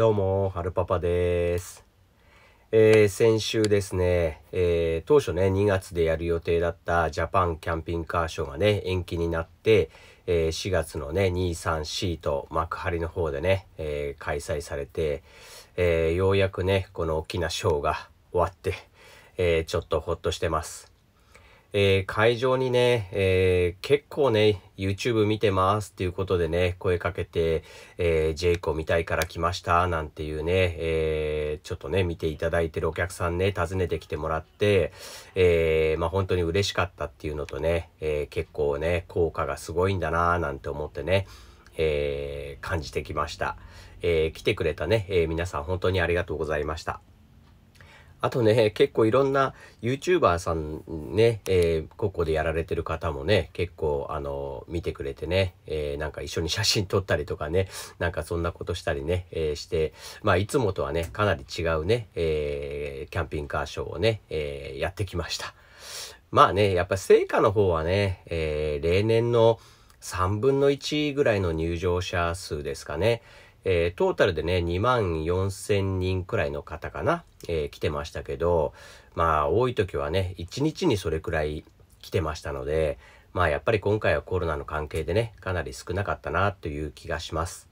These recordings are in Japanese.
どうも、はるパパです。えー、先週ですね、えー、当初ね、2月でやる予定だったジャパンキャンピングカーショーがね、延期になって、えー、4月のね、2、3、4と幕張の方でね、え開催されて、えようやくね、この大きなショーが終わって、えちょっとほっとしてます。えー、会場にね、えー、結構ね、YouTube 見てますっていうことでね、声かけて、えー、ジェイコ見たいから来ましたなんていうね、えー、ちょっとね、見ていただいてるお客さんね、訪ねてきてもらって、えー、まあ、本当に嬉しかったっていうのとね、え結構ね、効果がすごいんだなぁなんて思ってね、え感じてきました。え来てくれたね、え皆さん本当にありがとうございました。あとね、結構いろんな YouTuber さんね、えー、ここでやられてる方もね、結構あの、見てくれてね、えー、なんか一緒に写真撮ったりとかね、なんかそんなことしたりね、えー、して、まあいつもとはね、かなり違うね、えー、キャンピングカーショーをね、えー、やってきました。まあね、やっぱ成果の方はね、えー、例年の3分の1ぐらいの入場者数ですかね。えー、トータルでね、2万4千人くらいの方かな、えー、来てましたけど、まあ、多い時はね、1日にそれくらい来てましたので、まあ、やっぱり今回はコロナの関係でね、かなり少なかったな、という気がします。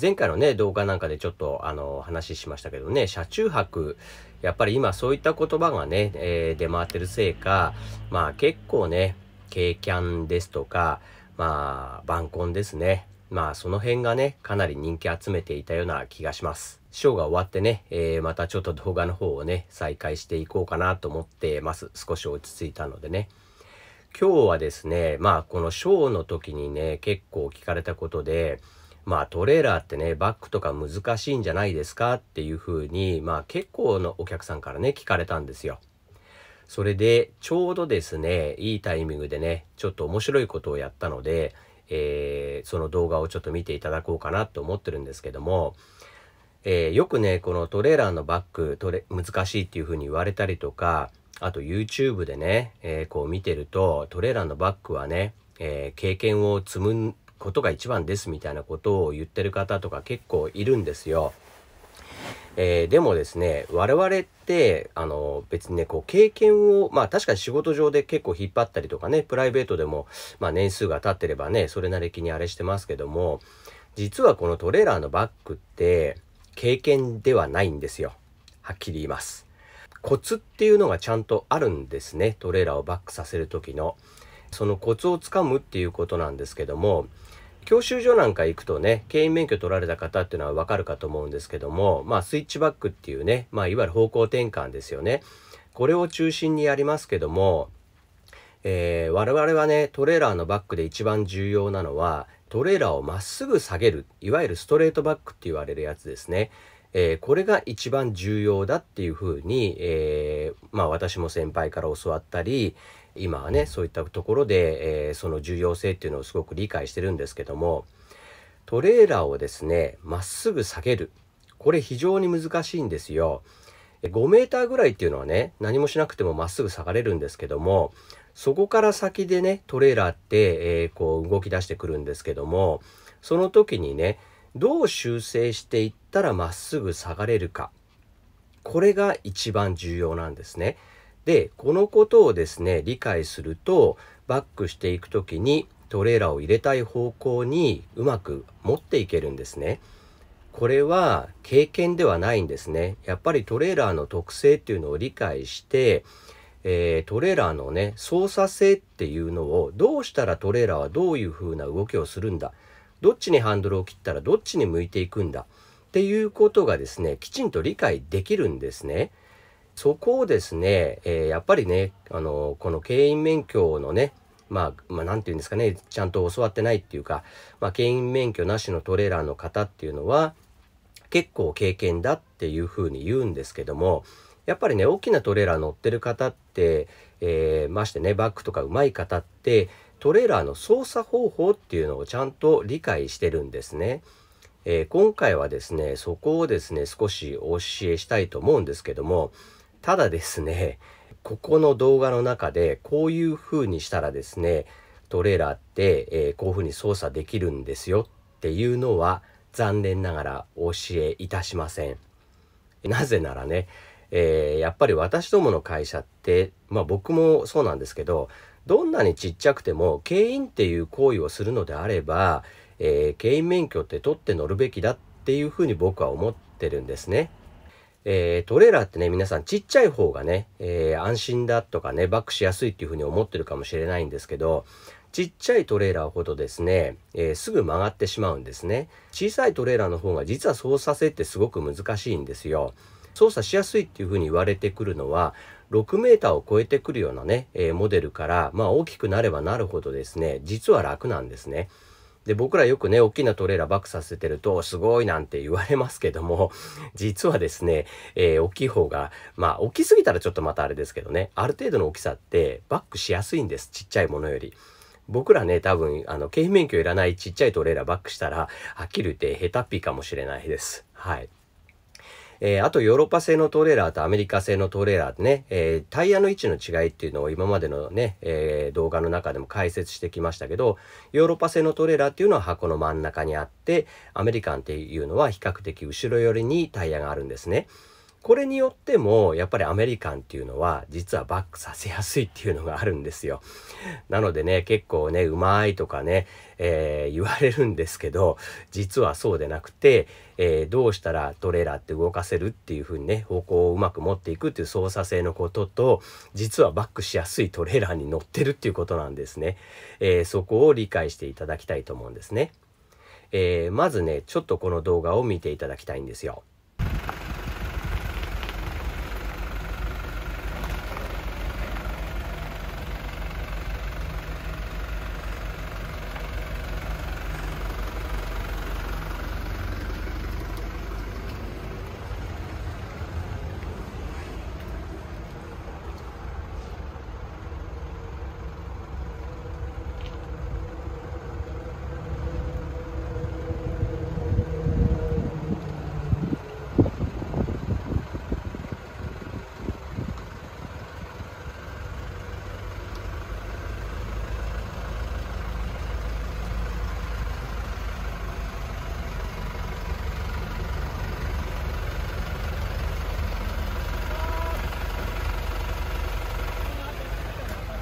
前回のね、動画なんかでちょっと、あの、話しましたけどね、車中泊、やっぱり今そういった言葉がね、えー、出回ってるせいか、まあ結構ね、軽キャンですとか、まあ、晩婚ですね。まあその辺がね、かなり人気集めていたような気がします。ショーが終わってね、えー、またちょっと動画の方をね、再開していこうかなと思ってます。少し落ち着いたのでね。今日はですね、まあこのショーの時にね、結構聞かれたことで、まあトレーラーってね、バックとか難しいんじゃないですかっていうふうに、まあ結構のお客さんからね、聞かれたんですよ。それで、ちょうどですね、いいタイミングでね、ちょっと面白いことをやったので、えー、その動画をちょっと見ていただこうかなと思ってるんですけども、えー、よくね、このトレーラーのバック、トレ、難しいっていう風に言われたりとか、あと YouTube でね、えー、こう見てると、トレーラーのバックはね、え経験を積むことが一番ですみたいなことを言ってる方とか結構いるんですよ。えー、でもですね我々ってあの別にねこう経験をまあ確かに仕事上で結構引っ張ったりとかねプライベートでも、まあ、年数が経ってればねそれなりにあれしてますけども実はこのトレーラーのバッグって経験ではないんですよはっきり言います。コツっていうのがちゃんとあるんですねトレーラーをバックさせる時の。そのコツをつかむっていうことなんですけども教習所なんか行くとね、経員免許取られた方っていうのはわかるかと思うんですけども、まあ、スイッチバックっていうね、まあ、いわゆる方向転換ですよね。これを中心にやりますけども、えー、我々はね、トレーラーのバックで一番重要なのは、トレーラーをまっすぐ下げる、いわゆるストレートバックって言われるやつですね。えー、これが一番重要だっていうふうに、えー、まあ私も先輩から教わったり、今はねそういったところで、えー、その重要性っていうのをすごく理解してるんですけどもトレーラーをですねまっすぐ下げるこれ非常に難しいんですよ。5メーターぐらいっていうのはね何もしなくてもまっすぐ下がれるんですけどもそこから先でねトレーラーって、えー、こう動き出してくるんですけどもその時にねどう修正していったらまっすぐ下がれるかこれが一番重要なんですね。でこのことをですね理解するとバックしていく時にトレーラーを入れたい方向にうまく持っていけるんですね。これは経験ではないんですね。やっぱりトレーラーの特性っていうのを理解して、えー、トレーラーのね操作性っていうのをどうしたらトレーラーはどういう風な動きをするんだどっちにハンドルを切ったらどっちに向いていくんだっていうことがですねきちんと理解できるんですね。そこをですね、えー、やっぱりね、あの、この経営免許のね、まあ、まあ、て言うんですかね、ちゃんと教わってないっていうか、まあ、ん引免許なしのトレーラーの方っていうのは、結構経験だっていうふうに言うんですけども、やっぱりね、大きなトレーラー乗ってる方って、えー、ましてね、バックとか上手い方って、トレーラーの操作方法っていうのをちゃんと理解してるんですね。えー、今回はですね、そこをですね、少しお教えしたいと思うんですけども、ただですね、ここの動画の中でこういう風にしたらですね、トレーラーって、えー、こういう風に操作できるんですよっていうのは残念ながらお教えいたしません。なぜならね、えー、やっぱり私どもの会社って、まあ僕もそうなんですけど、どんなにちっちゃくても経員っていう行為をするのであれば、えー、経営免許って取って乗るべきだっていう風に僕は思ってるんですね。えー、トレーラーってね、皆さんちっちゃい方がね、えー、安心だとかね、バックしやすいっていうふうに思ってるかもしれないんですけど、ちっちゃいトレーラーほどですね、えー、すぐ曲がってしまうんですね。小さいトレーラーの方が実は操作性ってすごく難しいんですよ。操作しやすいっていうふうに言われてくるのは、6 m を超えてくるようなね、えー、モデルから、まあ大きくなればなるほどですね、実は楽なんですね。で、僕らよくね、大きなトレーラーバックさせてると、すごいなんて言われますけども、実はですね、えー、大きい方が、まあ、大きすぎたらちょっとまたあれですけどね、ある程度の大きさってバックしやすいんです。ちっちゃいものより。僕らね、多分、あの、経費免許いらないちっちゃいトレーラーバックしたら、はっきり言って下手っぴかもしれないです。はい。えー、あとヨーロッパ製のトレーラーとアメリカ製のトレーラーでね、えー、タイヤの位置の違いっていうのを今までのね、えー、動画の中でも解説してきましたけど、ヨーロッパ製のトレーラーっていうのは箱の真ん中にあって、アメリカンっていうのは比較的後ろ寄りにタイヤがあるんですね。これによってもやっぱりアメリカンっていうのは実はバックさせやすいっていうのがあるんですよ。なのでね結構ねうまいとかね、えー、言われるんですけど実はそうでなくて、えー、どうしたらトレーラーって動かせるっていう風にね方向をうまく持っていくっていう操作性のことと実はバックしやすいトレーラーに乗ってるっていうことなんですね。えー、そこを理解していただきたいと思うんですね。えまずねちょっとこの動画を見ていただきたいんですよ。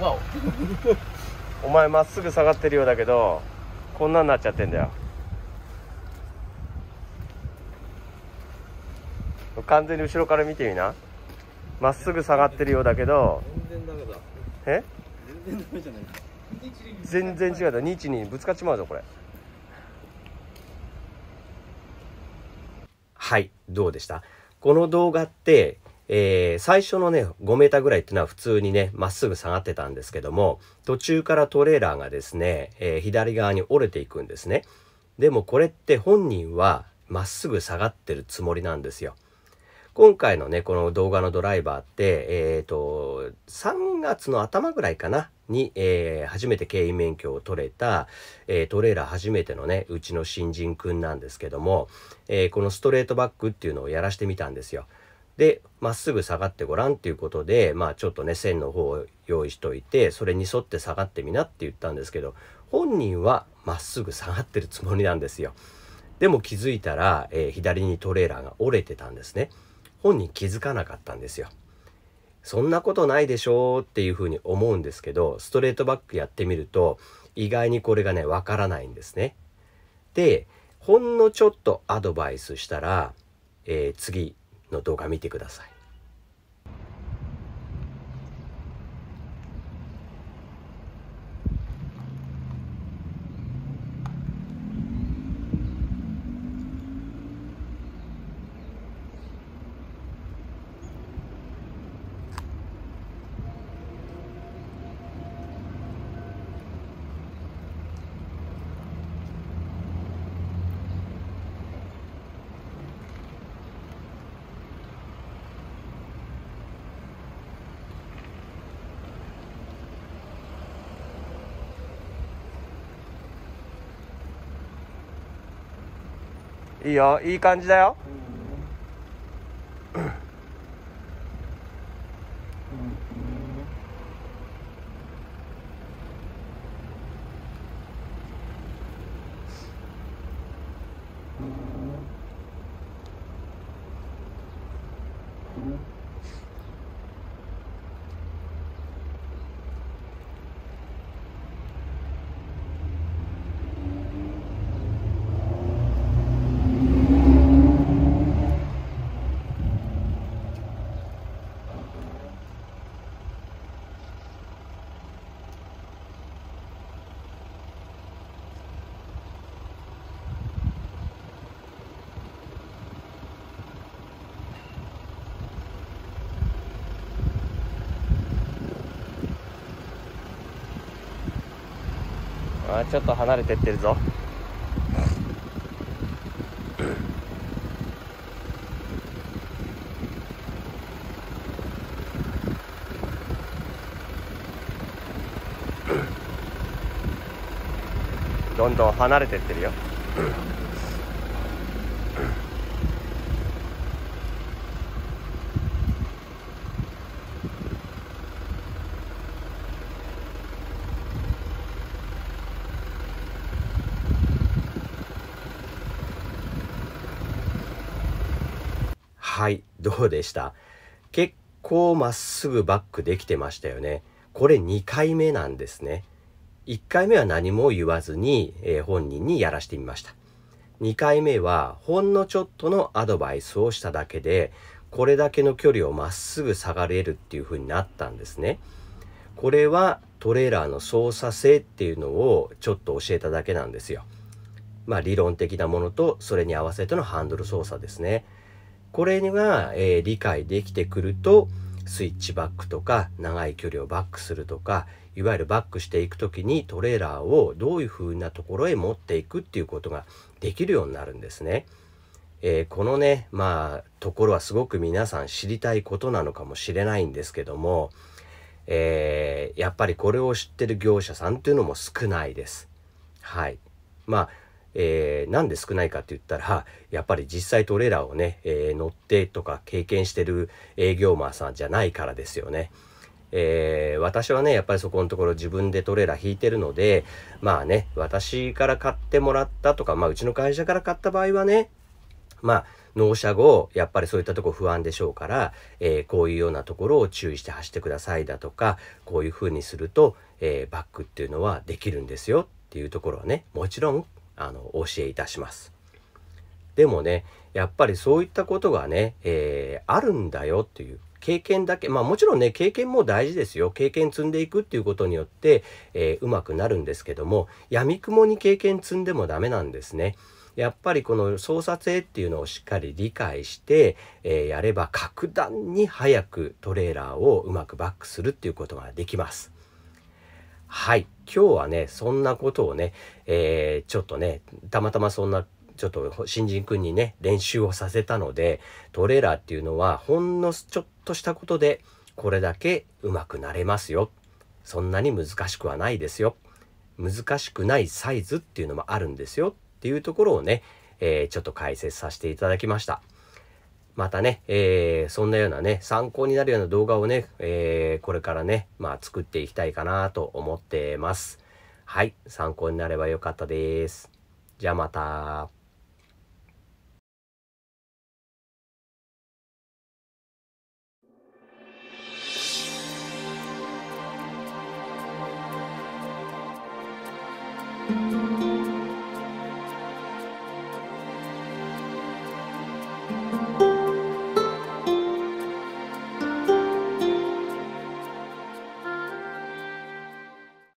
お前まっすぐ下がってるようだけどこんなんなっちゃってんだよ完全に後ろから見てみなまっすぐ下がってるようだけど全然ダメだえ全然ダメじゃない全然違うだ日にぶつかっちまうぞこれはいどうでしたこの動画ってえー、最初のね、5メーターぐらいっていうのは普通にね、まっすぐ下がってたんですけども、途中からトレーラーがですね、えー、左側に折れていくんですね。でもこれって本人はまっすぐ下がってるつもりなんですよ。今回のね、この動画のドライバーって、えっ、ー、と、3月の頭ぐらいかな、に、えー、初めて経営免許を取れた、えー、トレーラー初めてのね、うちの新人くんなんですけども、えー、このストレートバックっていうのをやらしてみたんですよ。で、まっすぐ下がってごらんっていうことで、まあちょっとね、線の方を用意しといて、それに沿って下がってみなって言ったんですけど、本人はまっすぐ下がってるつもりなんですよ。でも気づいたら、えー、左にトレーラーが折れてたんですね。本人気づかなかったんですよ。そんなことないでしょうっていうふうに思うんですけど、ストレートバックやってみると、意外にこれがね、わからないんですね。で、ほんのちょっとアドバイスしたら、えー、次の動画見てください。いいよいい感じだよ、m m あちょっと離れてってるぞどんどん離れてってるよそうでした結構まっすぐバックできてましたよねこれ2回目なんですね1回目は何も言わずに、えー、本人にやらしてみました2回目はほんのちょっとのアドバイスをしただけでこれだけの距離をまっすぐ下がれるっていう風になったんですねこれはトレーラーの操作性っていうのをちょっと教えただけなんですよまあ理論的なものとそれに合わせてのハンドル操作ですねこれが、えー、理解できてくるとスイッチバックとか長い距離をバックするとかいわゆるバックしていく時にトレーラーをどういう風なところへ持っていくっていうことができるようになるんですね。えー、このねまあところはすごく皆さん知りたいことなのかもしれないんですけども、えー、やっぱりこれを知ってる業者さんっていうのも少ないです。はい。まあえー、なんで少ないかって言ったらやっぱり実際トレーラーをね、えー、乗ってとか経験してる営業マンさんじゃないからですよね。えー、私はねやっぱりそこのところ自分でトレーラー引いてるのでまあね私から買ってもらったとか、まあ、うちの会社から買った場合はねまあ納車後やっぱりそういったとこ不安でしょうから、えー、こういうようなところを注意して走ってくださいだとかこういうふうにすると、えー、バックっていうのはできるんですよっていうところはねもちろんあの教えいたします。でもねやっぱりそういったことがね、えー、あるんだよっていう経験だけまあもちろんね経験も大事ですよ経験積んでいくっていうことによって、えー、うまくなるんですけどもやみくもに経験積んでもダメなんですね。やっぱりこの操作性っていうのをしっかり理解して、えー、やれば格段に早くトレーラーをうまくバックするっていうことができます。はい。今日はね、そんなことをね、えー、ちょっとね、たまたまそんなちょっと新人くんにね、練習をさせたので、トレーラーっていうのは、ほんのちょっとしたことで、これだけ上手くなれますよ。そんなに難しくはないですよ。難しくないサイズっていうのもあるんですよっていうところをね、えー、ちょっと解説させていただきました。またね、えー、そんなようなね、参考になるような動画をね、えー、これからね、まあ作っていきたいかなと思ってます。はい、参考になればよかったです。じゃあまた。